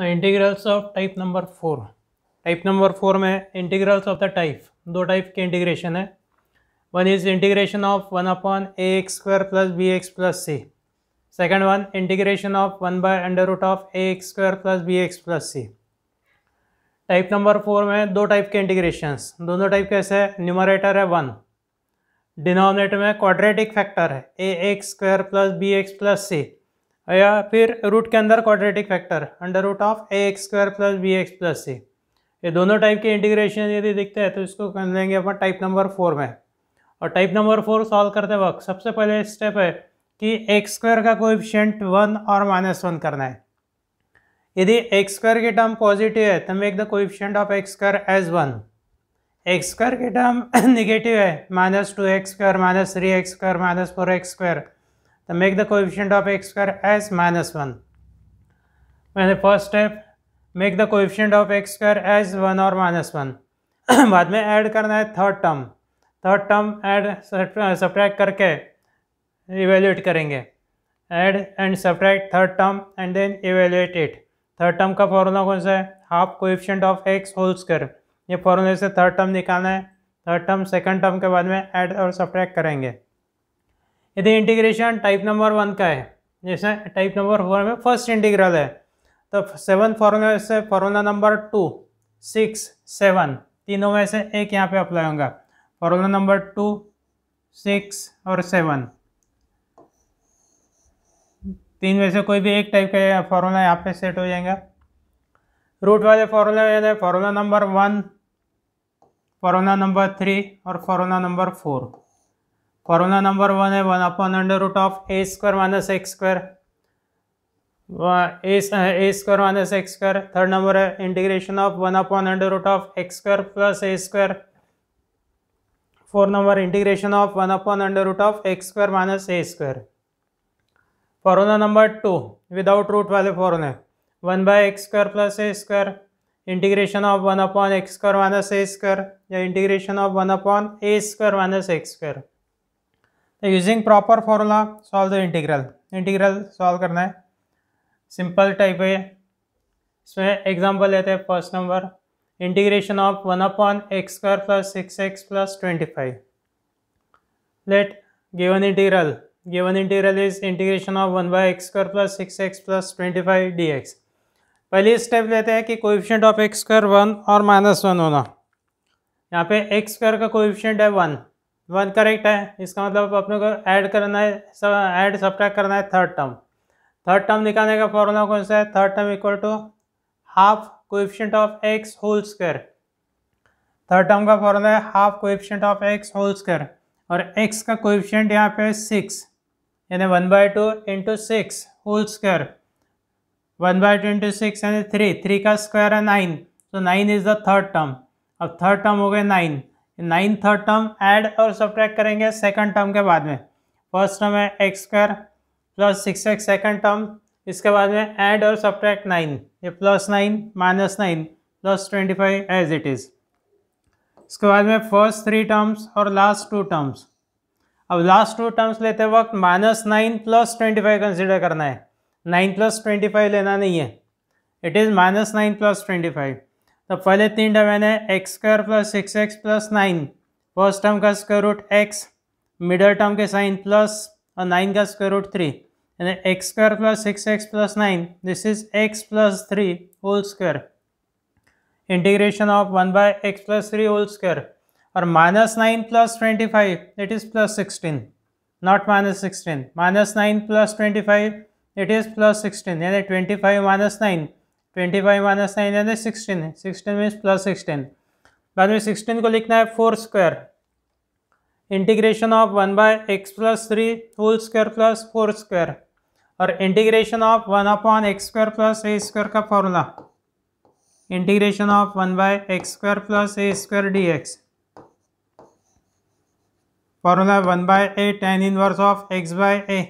The integrals of type number four type number four में integrals of the type दो type के integration है one is integration of one upon A x square plus B x plus C second one integration of one by under root of A x square plus B x plus C type number four में दो type के integrations दोनों type कैसे है numerator है one denominator में quadratic factor है a x square plus B x plus c या फिर रूट के अंदर quadratic factor under root of A x square plus B x plus c ये दोनों टाइप के इंटीग्रेशन यदि दिखते हैं तो इसको कर लेंगे अपन टाइप नंबर फोर में और टाइप नंबर फोर सॉल्व करते वक्त सबसे पहले स्टेप है कि एक्स स्क्वायर का कोएफिशिएंट वन और माइनस वन करना है यदि एक्स स्क्वायर की टर्म पॉजिटिव है तो make the coefficient of x square as one x square की टर्म निगेटिव है minus two x square minus three x square minus four x square तो make the coefficient of x square as minus one मैंने first step make the the of x square as one और minus one बाद में add करना है third term third term add subtract करके evaluate करेंगे add and subtract third term and then evaluate it third term का formula कौन सा है half coefficient of x whole square ये फॉर्मूले से थर्ड टर्म निकालना है थर्ड टर्म सेकंड टर्म के बाद में ऐड और सब्ट्रैक्ट करेंगे यदि इंटीग्रेशन टाइप नंबर वन का है जैसे टाइप नंबर फोर में फर्स्ट इंटीग्रल है तो सेवन फॉर्मूला से formula number two six seven तीनों में से एक यहाँ पे अप्लाई होगा फॉर्मूला नंबर टू सिक्स और सेवन तीन में से कोई भी एक टाइप का फॉर्मूला यहाँ पे सेट हो जाएगा रूट वाले फॉर्मूला में formula number one formula number three और formula number four corona number one है one upon under root of a square minus x square a square minus x square third number है integration of one upon under root of x square plus A square four number integration of one upon under root of x square minus a square formula number two without root वाले फॉर्मूले one by x square plus A square integration of one upon x square minus a square या integration of one upon a square minus x square using proper formula solve the integral integral solve करना है simple type है इसमें example लेते हैं first number integration of one upon x square plus six x plus twenty five let given integral given integral is integration of one by x square plus six x plus twenty five d x पहली step लेते हैं कि coefficient of x square one और minus one होना यहाँ पे x square का coefficient है वन वन करेक्ट है इसका मतलब अपने को ऐड करना है सब ऐड सब्ट्रैक्ट करना है थर्ड टर्म थर्ड टर्म निकालने का फॉर्मूला कौन सा है third term equal to half coefficient of x whole square third term का फॉर्मूला है half coefficient of x whole square और एक्स का कोएफिशिएंट यहाँ पे सिक्स यानी one by two into six whole square one by two into six यानी three three का square है नाइन तो nine is the third term अब थर्ड टर्म हो गया nine nine third term add और सब्ट्रैक्ट करेंगे सेकंड टर्म के बाद में फर्स्ट टर्म है x square plus six x second term इसके बाद में ऐड और सब्ट्रैक्ट नाइन ये plus nine minus nine plus twenty five as it is इसके बाद में फर्स्ट थ्री टर्म्स और लास्ट टू टर्म्स अब लास्ट टू टर्म्स लेते वक्त minus nine plus twenty five consider करना है नाइन प्लस ट्वेंटी फाइव लेना नहीं है it is minus nine plus twenty five तो पहले तीन टर्म है x square plus six x plus nine first term का square root x middle term के साइन प्लस और नाइन का स्क्वायर रूट थ्री यानी x square plus six x plus nine this is x plus three whole square integration of one by x plus three whole square और minus nine plus twenty five it is plus sixteen not minus sixteen minus nine plus twenty five it is plus sixteen यानी twenty five minus nine twenty five minus nine यानी sixteen है sixteen means plus sixteen बाद में sixteen को लिखना है four square integration of one by x plus three whole square plus four square और integration of one upon x square plus A square का formula integration of one by x square plus A square d x formula one by A tan inverse of x by a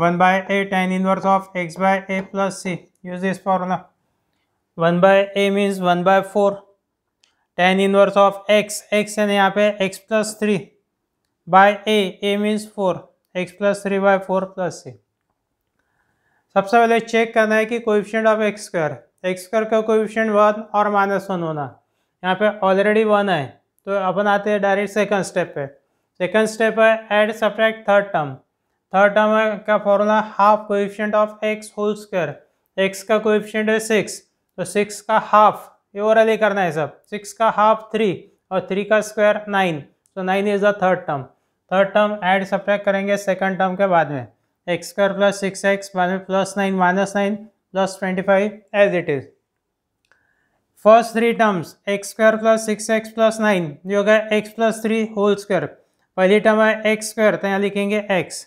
one by A tan inverse of x by A plus c use this formula one by a means one bye four tan inverse of x x है यहाँ पे x plus three by a A means four x plus three by four plus c सबसे पहले check करना है कि coefficient of x square x square का coefficient one और माइनस वन होना यहाँ पे ऑलरेडी वन है तो अपन आते हैं डायरेक्ट सेकंड स्टेप पे सेकंड स्टेप है add subtract third term third term का formula half coefficient of x whole square x का तो कोएफिशिएंट है सिक्स तो सिक्स का हाफ ये अली करना है सब सिक्स का हाफ थ्री और थ्री का स्क्वायर नाइन तो nine is the third term third term add subtract करेंगे सेकंड टर्म के बाद में x square plus six x बाद में plus nine minus nine plus twenty five as it is first three terms x square plus six x plus nine ये हो गया x plus three whole square पहली term है x square तो यहाँ लिखेंगे एक्स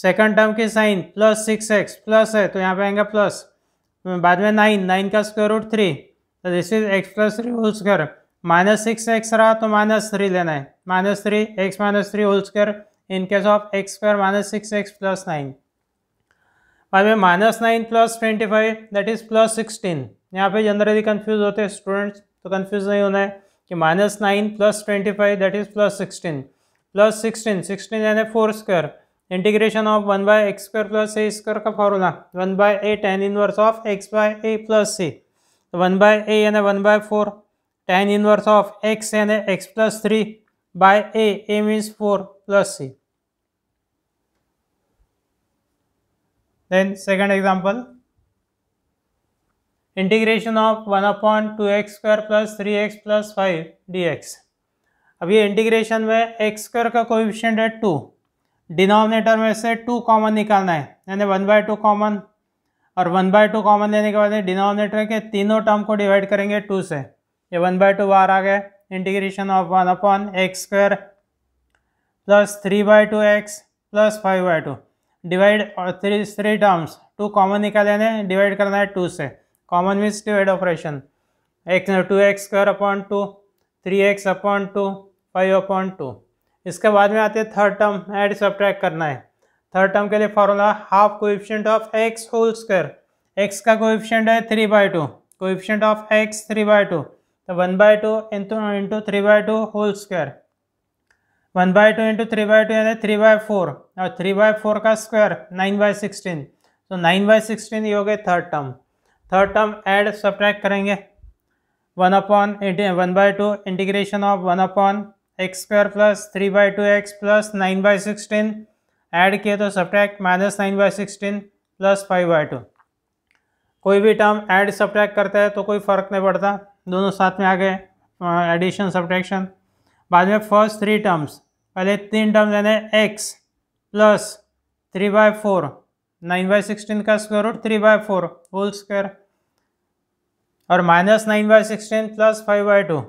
सेकंड टर्म की sign plus six x plus है तो यहाँ पे आएगा प्लस बाद में नाइन नाइन का स्क्वायर रूट थ्री तो this is x plus three whole square minus six x रहा तो माइनस थ्री लेना है minus three x minus three whole square in case of x square minus six x plus nine बाद में minus nine plus twenty five that is plus sixteen यहाँ पे generally confuse होते हैं स्टूडेंट्स तो confuse नहीं होना है कि minus nine plus twenty five that is plus sixteen plus sixteen sixteen यानी four square integration of one by x square plus A square का formula one by A tan inverse of x by A plus C one by a यानी one bye four tan inverse of x यानी x plus three by a A means four plus C then second example integration of one upon two x square plus three x plus five d x अब ये integration में x square का coefficient है two denominator में से two common निकालना है यानी वन बाय टू कॉमन और वन बाय टू कॉमन लेने के बाद डिनोमिनेटर के तीनों टर्म को डिवाइड करेंगे टू से ये वन बाय टू बाहर आ गए integration of one upon x square plus three by two x plus five by two divide three three terms two common निकाल लेने डिवाइड करना है टू से common means divide operation x two x square upon two three x upon two five upon two इसके बाद में आते हैं थर्ड टर्म एड सब्ट्रैक्ट करना है थर्ड टर्म के लिए formula half coefficient of x whole square x का कोएफिशिएंट है three by two coefficient of x three by two तो one by two into into three by two whole square one by two into three by two यानी three by four और three by four का square nine by sixteen तो nine by sixteen ये हो गए third term third term add subtract करेंगे one upon one by two integration of one upon x square plus three by two x plus nine by sixteen add किए तो subtract minus nine by sixteen plus five by two कोई भी term add subtract करता है तो कोई फ़र्क नहीं पड़ता दोनों साथ में आ गए एडिशन सब्ट्रैक्शन बाद में फर्स्ट थ्री टर्म्स पहले तीन टर्म लेने x plus three by four nine by sixteen का square root three by four whole square और minus nine by sixteen plus five by two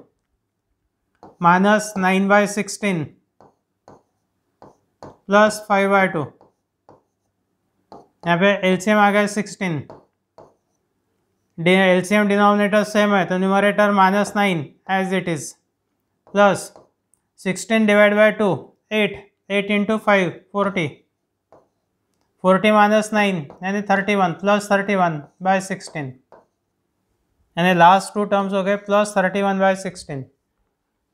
minus nine by sixteen plus five by two यहाँ पे LCM आ गया sixteen the LCM denominator same है तो numerator minus nine as it is plus sixteen divide by two eight eight into five forty forty minus nine यानी thirty one plus thirty one by sixteen यानी last two terms हो गए plus thirty one by sixteen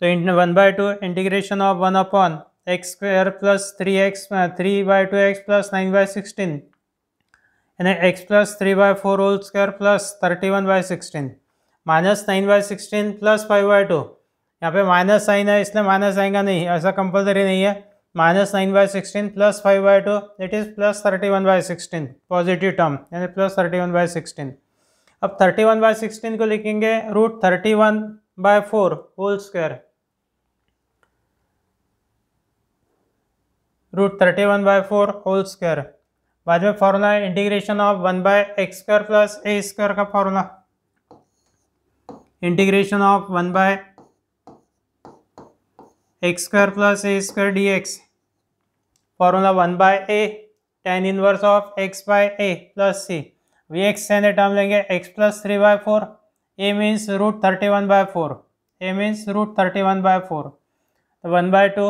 तो int one by two integration of one upon x square plus three x three by two x plus nine by sixteen यानी x plus three by four whole square plus thirty one by sixteen minus nine by sixteen plus five by two यहाँ पे minus sign है इसलिए minus आएगा नहीं ऐसा compulsory नहीं है minus nine by sixteen plus five by two it is plus thirty one by sixteen positive term यानी plus thirty one by sixteen अब थर्टी वन बाई सिक्सटीन को लिखेंगे root thirty one bye four whole square root thirty one bye four whole square बाद में formula है integration of one by x square plus A square का formula integration of one by x square plus A square d x formula one by A tan inverse of x by A plus c v x से term लेंगे x plus three by four a means root thirty one bye four a means root thirty one bye four one by two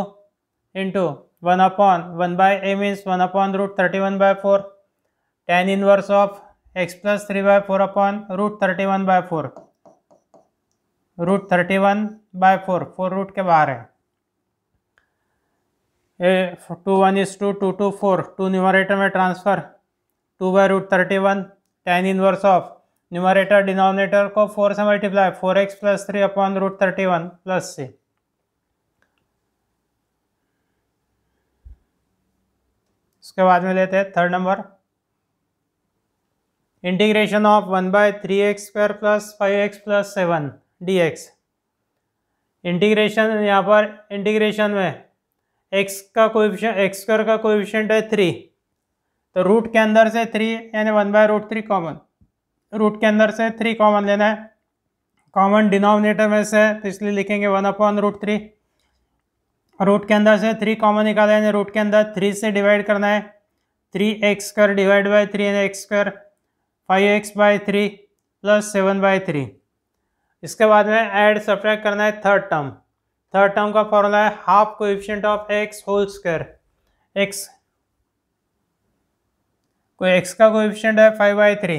into one upon one by a means one upon root thirty one bye four tan inverse of x plus three by four upon root thirty one bye four root thirty one bye four four root के बाहर है a two one is two two two four two numerator में transfer two by root thirty one tan inverse of numerator denominator को four से multiply four x plus three upon root thirty one plus c उसके बाद में लेते हैं third number integration of one by three x square plus five x plus seven d x integration यहाँ पर integration में एक्स का कोविशन एक्स स्क्वायर का कोविशेंट है थ्री तो रूट के अंदर से थ्री यानी one by root three common root के अंदर से थ्री कॉमन लेना है कॉमन डिनोमिनेटर में से तो इसलिए लिखेंगे one upon root three root के अंदर से थ्री कॉमन निकाला है रूट के अंदर थ्री से डिवाइड करना है थ्री एक्स कर डिवाइड बाई थ्री यानी एक्स कर five x by three plus seven by three इसके बाद में ऐड सब्ट्रैक्ट करना है थर्ड टर्म थर्ड टर्म का फॉर्मूला है half coefficient of x whole square x को एक्स का कोएफिशिएंट है फाइव बाई थ्री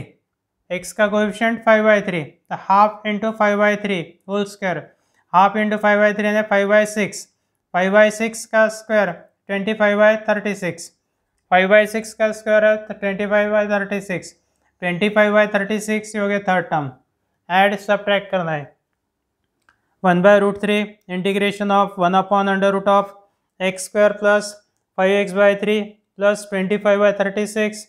एक्स का coefficient five by three half into five by three whole square half into five by three यानी five by six five by six का square twenty five by thirty six five by six का square है twenty five by thirty six twenty five by thirty six हो गया third term add subtract करना है one by root three integration of one upon under root of x square plus five x by three plus twenty five by thirty six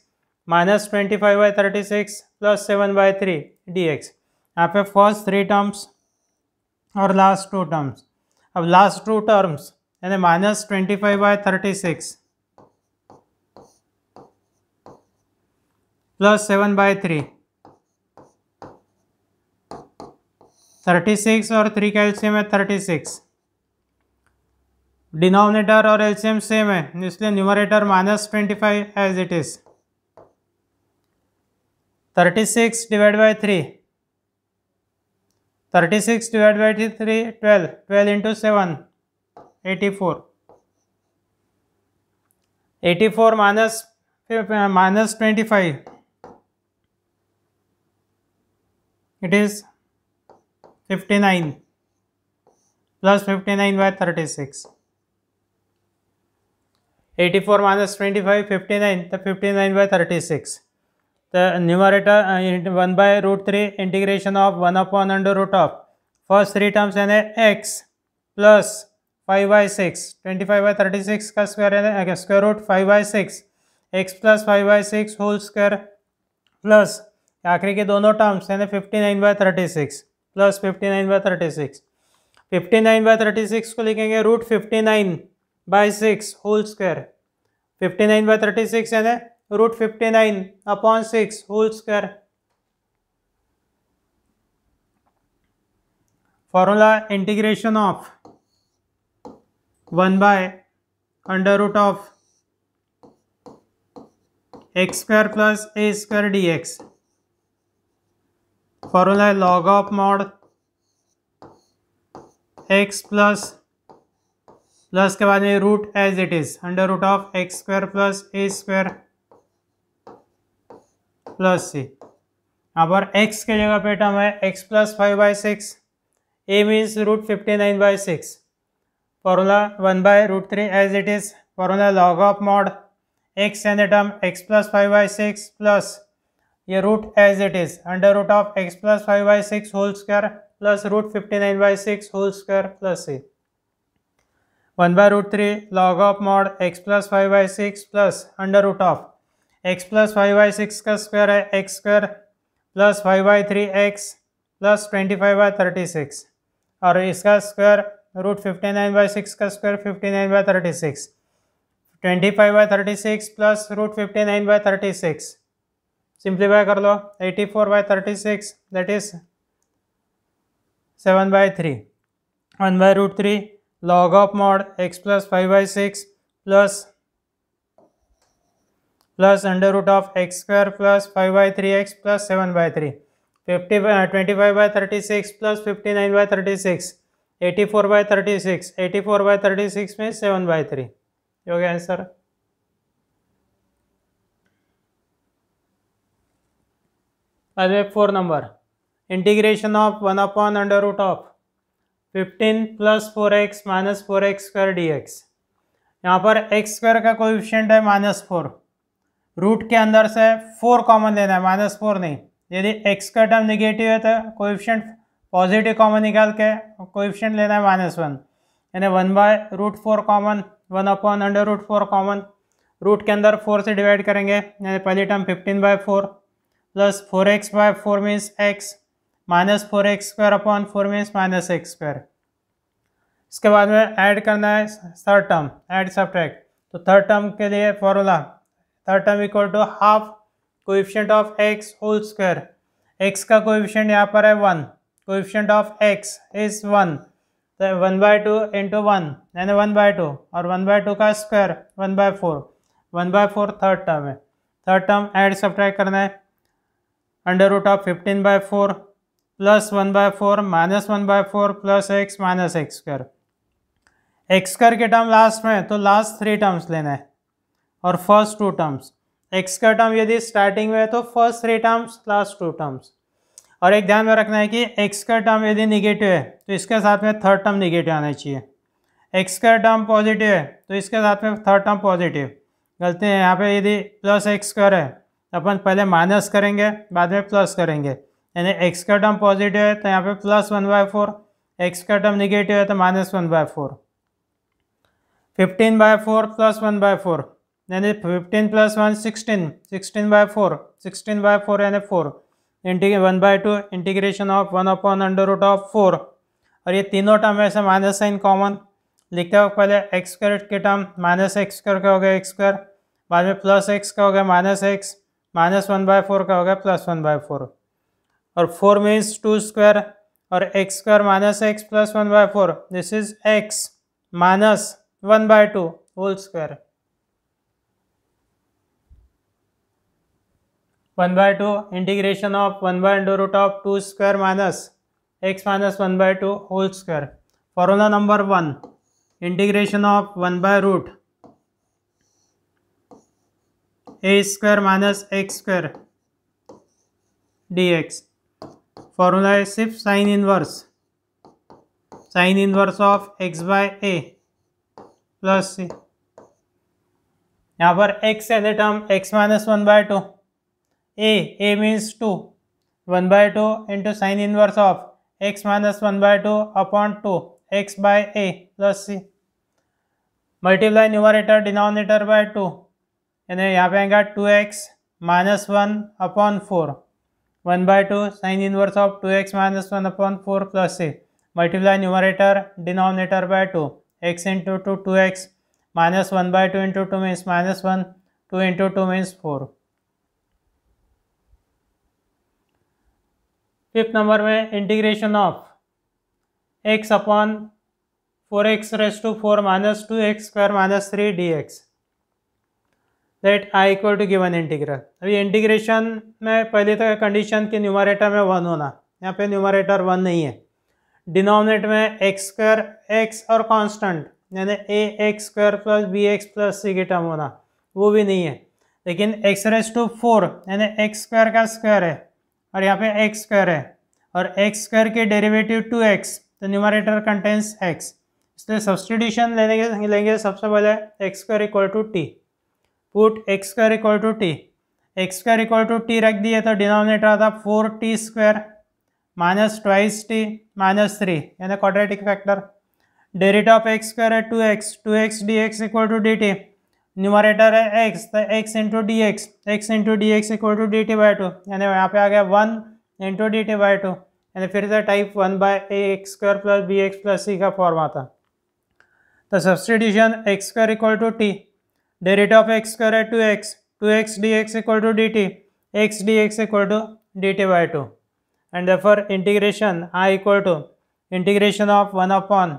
minus twenty five by thirty six plus seven by three d x यहाँ पे first three terms और last two terms अब last two terms यानी minus twenty five by thirty six plus seven by three thirty six और three का LCM है thirty six denominator और एल्शियम same है इसलिए numerator minus twenty five as it is thirty six divide by three thirty six divide by three twelve twelve into seven eighty four eighty four minus minus twenty five it is fifty nine plus fifty nine by thirty six eighty four minus twenty five fifty nine तो fifty nine by thirty six तो numerator one by root three integration of one upon under root of first three terms यानी x plus five by six twenty five by thirty six का square है square root five by six x plus five by six whole square plus आखिरी के दोनों terms यानी fifty nine by thirty six plus fifty nine by thirty six fifty nine by thirty six को लिखेंगे root fifty nine by six whole square fifty nine by thirty six यानी root fifty nine upon six whole square formula integration of one by under root of x square plus A square d x formula है log of mod x plus plus के बाद में root as it is under root of x square plus A square plus सी यहाँ पर x के जगह पे term है x plus five by six a means root fifty nine by six formula 1 by root 3 as it is formula log of mod x and the term x plus 5 by 6 plus ये root as it is under root of x plus five by six whole square plus root fifty nine by six whole square plus C one by root three log of mod x plus five by six plus under root of x plus five by six का square है x square plus five by three x plus twenty five by thirty six और इसका square root fifty nine by six का square fifty nine by thirty six twenty five by thirty six plus root fifty nine by thirty six simplify कर लो eighty four by thirty six that is seven by three one by root three log of mod x plus five by six plus plus under root of x square plus five by three x plus seven by three fifty twenty five by thirty six plus fifty nine by thirty six eighty four by thirty six eighty four by thirty six में seven by three हो गया answer बाद में four number integration of one upon under root of fifteen plus four x minus four x square d x यहाँ पर x square का coefficient है minus four root के अंदर से फोर कॉमन लेना है माइनस फोर नहीं यदि एक्स का टर्म निगेटिव है तो कोएफिशिएंट पॉजिटिव कॉमन निकाल के कोविशन लेना है माइनस वन यानी one by root four common one upon under root four common root के अंदर फोर से डिवाइड करेंगे यानी पहली term fifteen by four plus four x by four means x minus four x square upon four means minus x square इसके बाद में add करना है थर्ड टर्म ऐड सब्ट्रैक्ट तो थर्ड टर्म के लिए formula third term equal to half coefficient of x whole square x का coefficient यहाँ पर है one coefficient of x is one तो one by two into one यानी वन बाय टू और वन बाय टू का square one bye four one bye four third term है third term add subtract करना है under root of fifteen by four plus one bye four minus one bye four plus x minus x square x square के term last में तो last three terms लेना है और first two terms x का term यदि starting में है तो first three terms last two terms और एक ध्यान में रखना है कि एक्स का टर्म यदि निगेटिव है तो इसके साथ में थर्ड टर्म निगेटिव आना चाहिए एक्स का टर्म पॉजिटिव है तो इसके साथ में थर्ड टर्म पॉजिटिव गलती है यहाँ पे यदि प्लस एक्स कर है तो अपन पहले माइनस करेंगे बाद में प्लस करेंगे यानी एक्स का टर्म पॉजिटिव है तो यहाँ पे plus one bye four x का टर्म निगेटिव है तो minus one bye four fifteen by four plus one bye four यानी fifteen plus one sixteen sixteen by four sixteen by four यानी four integration one by two integration of one upon under root of four और ये तीनों term ऐसे minus sign common लिखते वक्त पहले x square के टर्म माइनस एक्स स्क्र का हो गया एक्स स्क्वायर बाद में प्लस एक्स का हो गया minus x minus one bye four का हो गया प्लस वन बाय फोर और फोर मीन्स टू स्क्वायर और x square minus x plus one bye four this is x minus one by two whole square one by two integration of one by under root of two square minus x minus one by two whole square formula number one integration of one by root a square minus x square d x formula है सिर्फ sine inverse sine inverse of x by A plus सी यहाँ पर x n a term x minus one by two a A means two one by two into sine inverse of x minus one by two upon two x by A plus c multiply numerator denominator by two यानी यहाँ पे आएगा two x minus one upon four one by to sine inverse of two x minus one upon four plus c multiply numerator denominator by two x into two two x minus one by two into two means minus one two into two means four fifth number में integration of x upon four x raise to four minus two x square minus three d x that I equal to given integral अभी इंटीग्रेशन में पहले तो condition के numerator में one होना यहाँ पे न्यूमरेटर वन नहीं है डिनोमिनेट में एक्स स्क्वायर एक्स और कांस्टेंट यानी a x square plus B x plus c के टर्म होना वो भी नहीं है लेकिन एक्स रेस टू फोर यानी एक्स स्क्वायर का स्क्वायर है और यहाँ पे एक्स स्क्वायर है और एक्स स्क्वायर के डेरिवेटिव टू एक्स तो न्यूमरेटर कंटेंस एक्स इसलिए सब्सटीट्यूशन लेने के लेंगे तो सबसे पहले x square equal to T put x square equal to t x square equal to t रख दिए तो डिनोमिनेटर आता four t square minus twice t minus three यानी quadratic factor derivative of x square है two x two x D x equal to D T numerator है x तो x into D x x into D x equal to D t by two यानी यहाँ पे आ गया one into d t by two यानी फिर से type one by A x square plus B x plus c का form आता तो substitution x square equal to T derivative of x square है two x two x D x equal to D t x D x equal to D t by two and for integration I equal to integration of one upon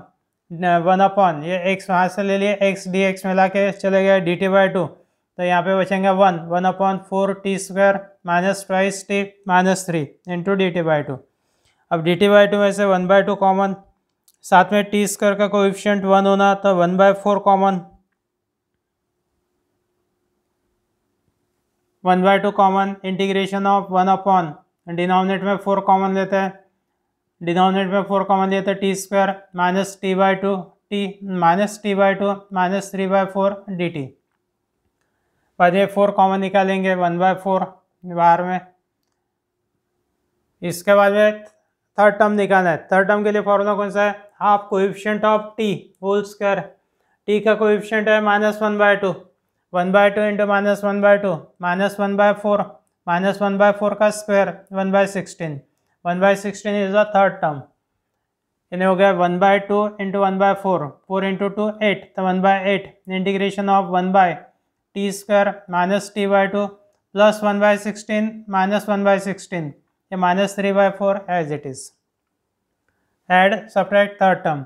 one upon ये x वहाँ से ले लिए x D X में ला के चले गए डी टी बाई टू तो यहाँ पे बचेंगे one one upon four t square minus twice t minus three into d t by two अब डी टी बाई टू में से वन बाई टू कॉमन साथ में टी स्क्वायर का कोएफिशिएंट वन होना तो one bye four common one by two common integration of one upon denominator में four common लेते हैं डिनोमिनेटर में फोर कॉमन लिया था तो t square minus t by two t minus t by two minus three by four d t बाद four common निकालेंगे वन बाय फोर बाहर में इसके बाद में थर्ड टर्म निकालना है थर्ड टर्म के लिए फॉर्मूला कौन सा है half coefficient of t whole square t का कोइफिशेंट है minus one by two one by two into minus one by two minus one bye four minus one bye four का square one by sixteen one by sixteen is the third term इन्हें हो गया one by two into one bye four four into two eight तो one by eight integration of one by t square minus t by two plus one by sixteen minus one by sixteen ये minus three by four as it is add subtract third term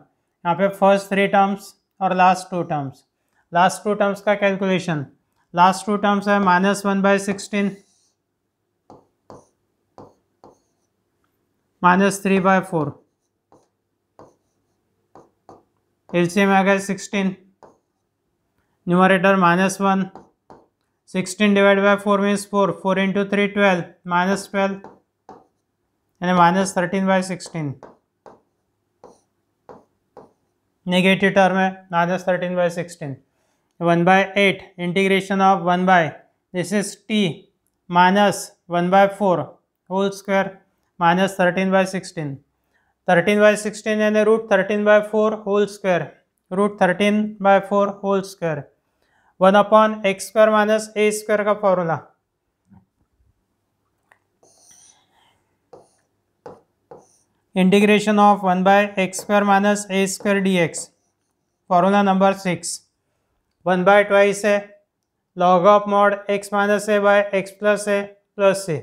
यहाँ पे first three terms और last two terms last two terms का calculation last two terms है minus one by sixteen minus three by four LCM आ गया sixteen numerator minus one sixteen divide by four means four four into three twelve minus twelve यानी minus thirteen by sixteen negative term है minus thirteen by sixteen one by eight integration of one by this is t minus one bye four whole square minus thirteen by sixteen thirteen by sixteen यानी root thirteen by four whole square root thirteen by four whole square one upon x square minus a square का formula integration of one by x square minus a square d x formula number six one by twice है log of mod x minus a by x plus a plus a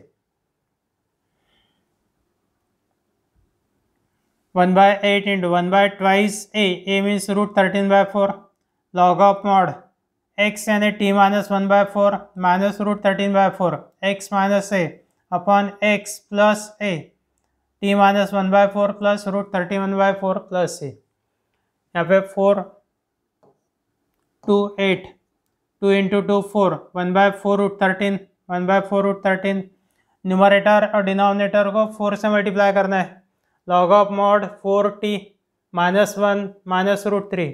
one by eight into one by twice a A means root thirteen by four log of mod x यानी t minus one bye four minus root thirteen by four x minus a upon x plus a t minus one bye four plus root thirty one bye four plus a यहाँ पे four two eight to into two four one bye four root thirteen one bye four root thirteen numerator और denominator को four से multiply करना है log of mod four t minus one minus root three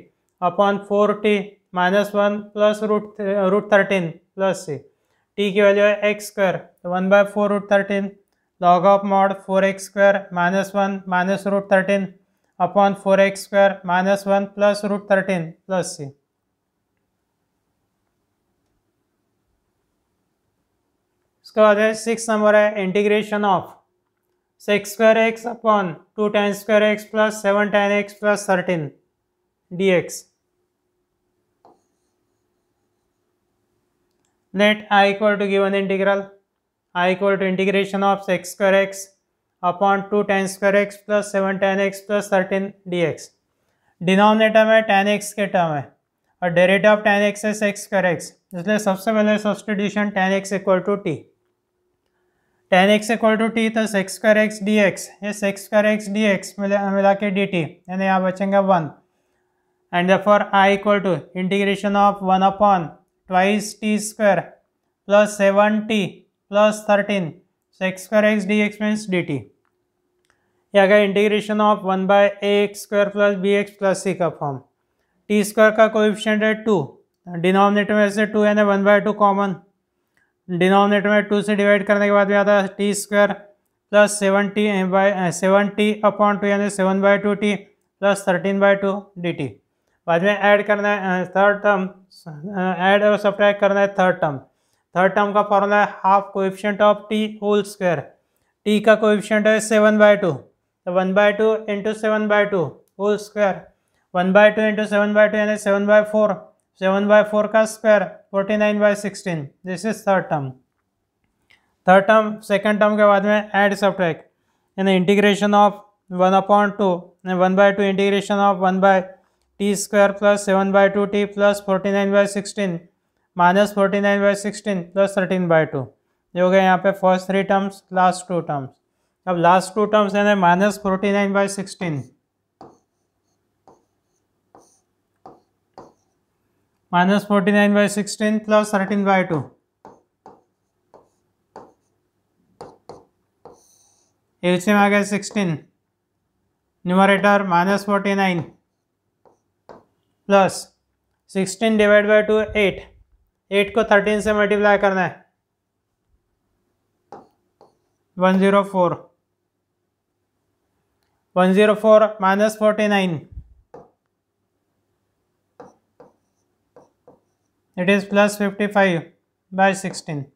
upon four t minus one plus root root thirteen plus c t की value है x square तो one bye four root thirteen log of mod four x square minus one minus root thirteen upon four x square minus one plus root thirteen plus c उसके बाद six number है integration of sec square x upon two tan square x plus seven tan x plus thirteen d x let I equal to given integral I equal to integration of sec square x upon two tan square x plus seven tan x plus thirteen d x denominator में tan x के term है और derivative of tan x S x square x इसलिए सबसे पहले substitution tan x equal to t tan x equal to t तो sec square x D x ये sec square x D x मिला मिला के डी टी यानी यहाँ बचेंगे one and for I equal to integration of one upon twice T square plus seven t plus thirteen sec square x D x means d t या गया integration of one by A x square plus B x plus c का form t square का coefficient है two denominator में से two यानी one by two common denominator में two से डिवाइड करने के बाद में आता है t square plus seven t by seven t upon two यानी seven by two t plus thirteen by two D t बाद में ऐड करना है थर्ड टर्म ऐड और सब्ट्रैक्ट करना है थर्ड टर्म थर्ड टर्म का फॉर्मूला है half coefficient of t whole square t का कोएफिशिएंट है सेवन बाई टू तो one by two into seven by two whole square one by two into seven by two यानी seven by four seven by four का square 49 by sixteen this is third term third term second term के बाद में add subtract यानी integration of one upon two one by two integration of one by t square plus seven by two t plus forty nine by sixteen minus forty nine by sixteen plus thirteen by two ये हो गया यहाँ पे first three terms last two terms अब last two terms यानी minus forty nine by sixteen minus forty nine by sixteen plus thirteen by two LCM आ गया sixteen numerator minus forty nine plus sixteen divide by two eight eight को thirteen से multiply करना है one zero four one zero four minus forty nine it is plus 55 by 16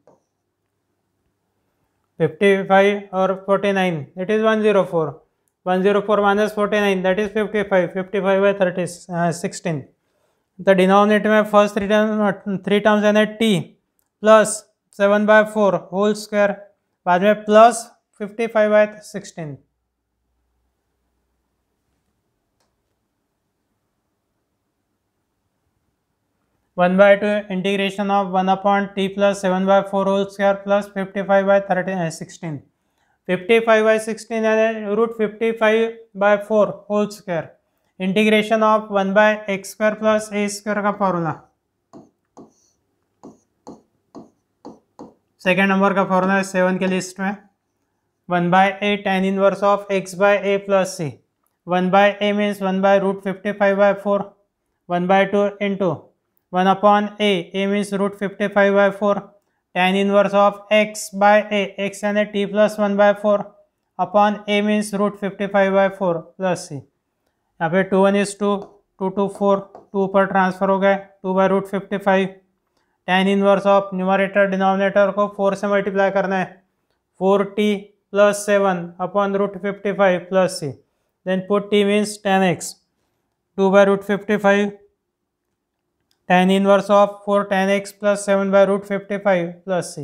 55 or 49 it is 104 104 minus 49 that is 55 55 by 30 uh, 16 the denominator में first three terms uh, three terms यानी t plus 7 by 4 whole square. बाद में 55 by 16 one by two integration of one upon T plus seven by four whole square plus fifty five by thirteen sixteen fifty five by sixteen यानी root fifty five by four whole square integration of one by x square plus A square का formula second number का formula है seven के list में one by A tan inverse of x by A plus C one by a means one by root fifty five by four one by two into one upon A A means root fifty five by four tan inverse of x by A X यानी T plus one bye four upon A means root fifty five by four plus सी यहाँ पे two one is two two two four two पर transfer हो गए two by root fifty five tan inverse of numerator denominator को four से multiply करना है four T plus seven upon root fifty five plus C then put T means tan X two by root fifty five tan inverse of four tan x plus seven by root fifty five plus C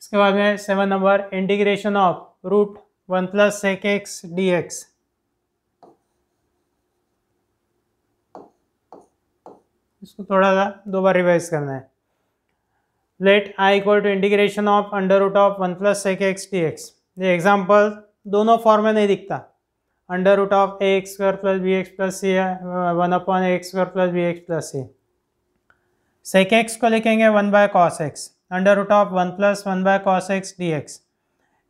इसके बाद में seven number integration of root one plus sec X D X इसको थोड़ा सा दो बार revise करना है let I equal to integration of under root of one plus sec X D x ये एग्जाम्पल दोनों फॉर्म में नहीं दिखता under root of A x square plus B x plus C one upon A x square plus B x plus C sec X को लिखेंगे one by cos X under root of one plus one by cos X D X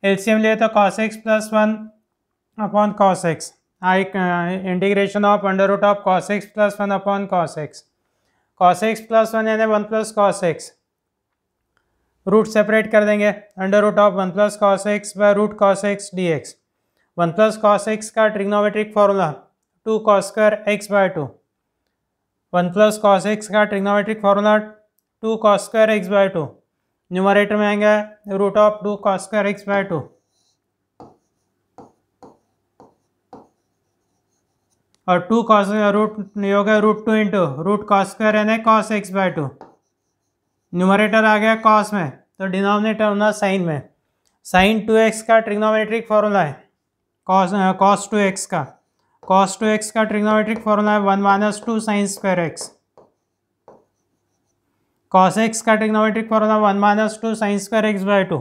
L C M लिए तो cos X plus one upon cos X I integration of under root of cos X plus one upon cos X cos X plus one यानी one plus cos X root separate कर देंगे under root of one plus cos X by root cos X D X one plus cos X का trigonometric formula two cos X by two one plus cos X का trigonometric formula two cos square X by two numerator में आएंगे root of two cos square X by two और two cos root योग root two into root cos square यानी cos X by two numerator आ गया cos में तो denominator होना साइन में साइन टू एक्स का ट्रिग्नोमेट्रिक फॉर्मूला है कॉस कॉस टू एक्स का कॉस टू एक्स का ट्रिग्नोमेट्रिक फॉर्मूला है one minus two sine square X cos X का trigonometric formula one minus two sine square X by two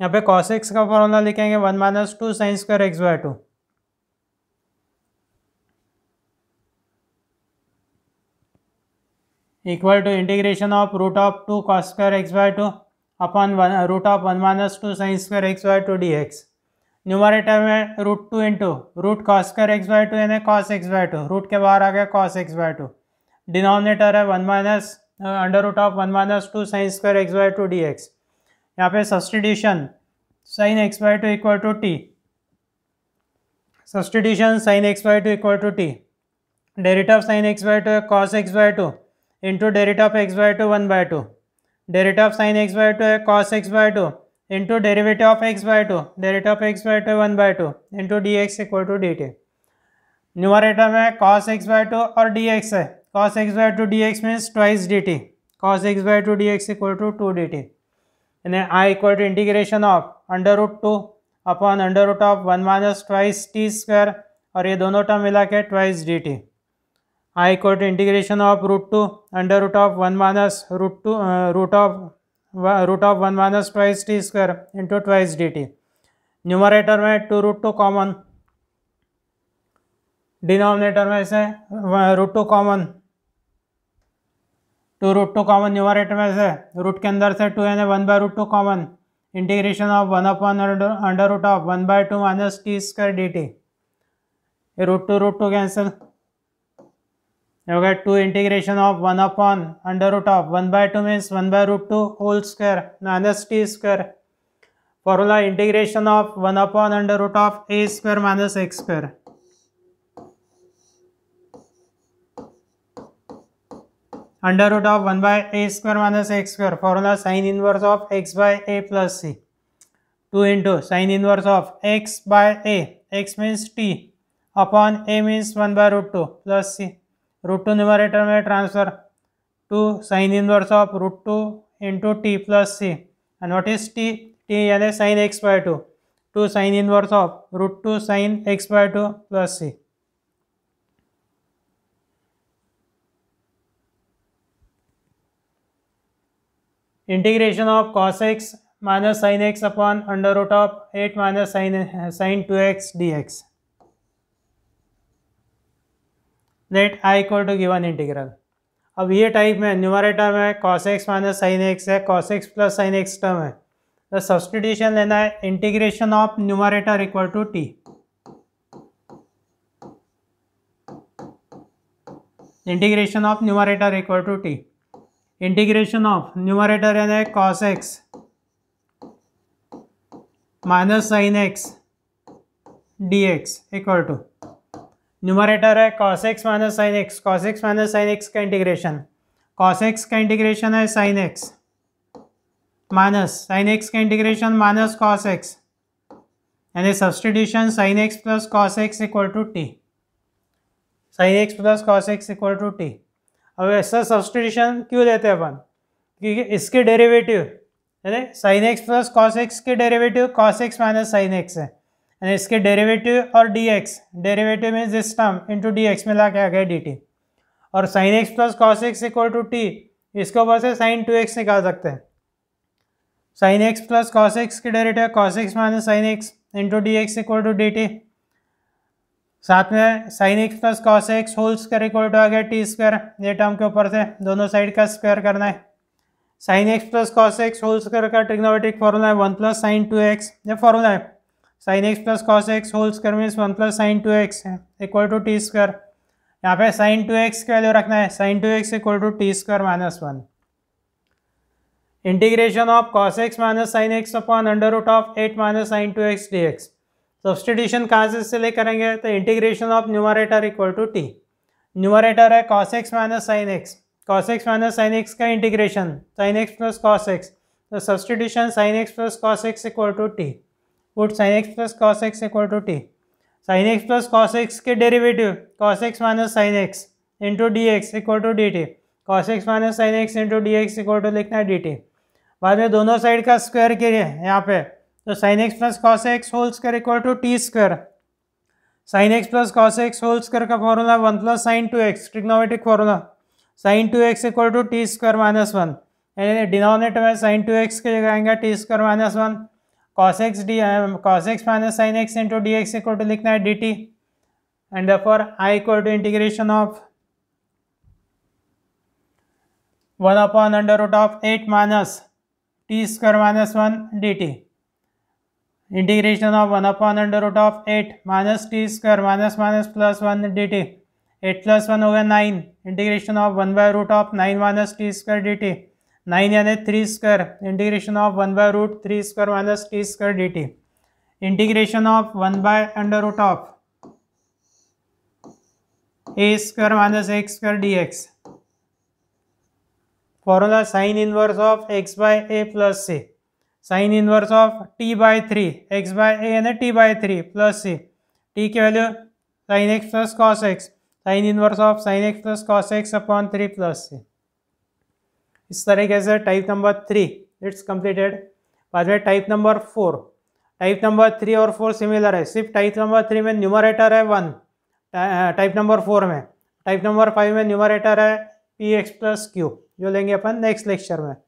यहाँ पे cos X का formula लिखेंगे one minus two sine square X by two two integration of root of two cos square X by two upon one root of one minus two sines square X by two D X numerator में root two into root cos square X by two यानी cos X by two root के बाहर आ गया cos X by two denominator है one minus under root of one minus two sine square X by two D x यहाँ पे substitution sine X by two equal to T substitution sine X by two equal to T derivative of sine X by two cos X by two into derivative of x by two one by two derivative of sine X by two है cos X by two into derivative of x by two derivative of x by two one by two into D x equal to D T numerator में cos X by two और D X है cos X by two D x means twice D T cos X by two D x equal to two D T यानी I equal to integration of under root two upon under root of one minus twice T square और ये दोनों term मिला के twice D T I equal to integration of root 2 under root of 1 minus root 2 uh, root of root of 1 minus twice t square into twice dt. Numerator में two root two common denominator में से root two common two root two common numerator में से root के अंदर से two and one by root two common integration of one upon under root of one by two minus T square D T root two root two cancel You get 2 integration of 1 upon under root of 1 by 2 means 1 by root 2 whole square minus t square. Formula integration of 1 upon under root of a square minus x square. Under root of 1 by a square minus x square. Formula sine inverse of x by a plus c. 2 into sine inverse of x by a. x means t upon a means 1 by root 2 plus c. Root two numerator में transfer two sine inverse of root two into T plus C and what is T T यानी sine X by two two sine inverse of root two sine X by two plus C integration of cos X minus sine X upon under root of eight minus sine sine two x D X let I equal to given integral अब ये type में numerator में cos X minus sine X है cos X plus sine X term है तो substitution लेना है integration of numerator equal to T integration of numerator equal to T integration of numerator यानी cos X minus sine X D x equal to numerator है cos X minus sine X cos X minus sine X का integration cos X का integration है sine X minus sine X का integration minus cos X यानी substitution sine x plus cos X equal to T sine x plus cos X equal to T अब ऐसा substitution क्यों लेते हैं अपन क्योंकि इसके डेरिवेटिव यानी sine x plus cos X के derivative cos X minus sine X है इसके डेरिवेटिव और D X derivative means this term into D X में ला के आ गया डी टी और sine x plus cos X equal to T इसके ऊपर से साइन टू एक्स निकाल सकते हैं sine x plus cos X की derivative cos X minus sine X into D x equal to D T साथ में sine x plus cos X whole square equal to आ गया टी स्क्वायर ये term के ऊपर से दोनों साइड का स्क्वायर करना है sine x plus cos X whole square का ट्रिग्नोमेट्रिक फॉर्मूला है one plus sine two X ये फॉर्मूला है sine x plus cos X whole square means one plus sine two X है इक्वल टू टी स्क्वायर यहाँ पे sine two X का value रखना है sine two X equal to T square minus one integration of cos X minus sine X upon under root of eight minus sine two x D X substitution कहाँ से इससे ले करेंगे तो integration of numerator equal to T numerator है cos X minus sine X cos X minus sine X का integration sine x plus cos X तो substitution sine x plus cos X equal to T put sine x plus cos X equal to T sine x plus cos X के derivative cos X minus sine X into D x equal to D T cos X minus sine X into D x equal to लिखना है D t बाद में दोनों side का square लिए यहाँ पे तो sine x plus cos X whole square equal to T square sine x plus cos X whole square का formula one plus sine two X trigonometric formula sine two X equal to T square minus one यानी denominator में sine two X की जगह आएंगे T square minus one cos X D cos X minus sine X into D x equal to लिखना है D T and for I equal to integration of one upon under root of eight minus T square minus one d t integration of one upon under root of eight minus T square minus minus plus one d t eight plus one हो गया nine integration of one by root of nine minus T square D t nine यानी three square integration of one by root three square minus T square D t integration of one by under root of a square minus x square d x formula sine inverse of x by A plus c sine inverse of t by three x by a यानी t by three plus c t की value sine x plus cos x sine inverse of sine x plus cos x upon three plus c इस तरीके से type number three it's completed बाद में type number four type number three और four similar है सिर्फ type number three में numerator है वन टाइप नंबर फोर में टाइप नंबर फाइव में न्यूमरेटर है पी एक्स प्लस क्यू जो लेंगे अपन नेक्स्ट लेक्चर में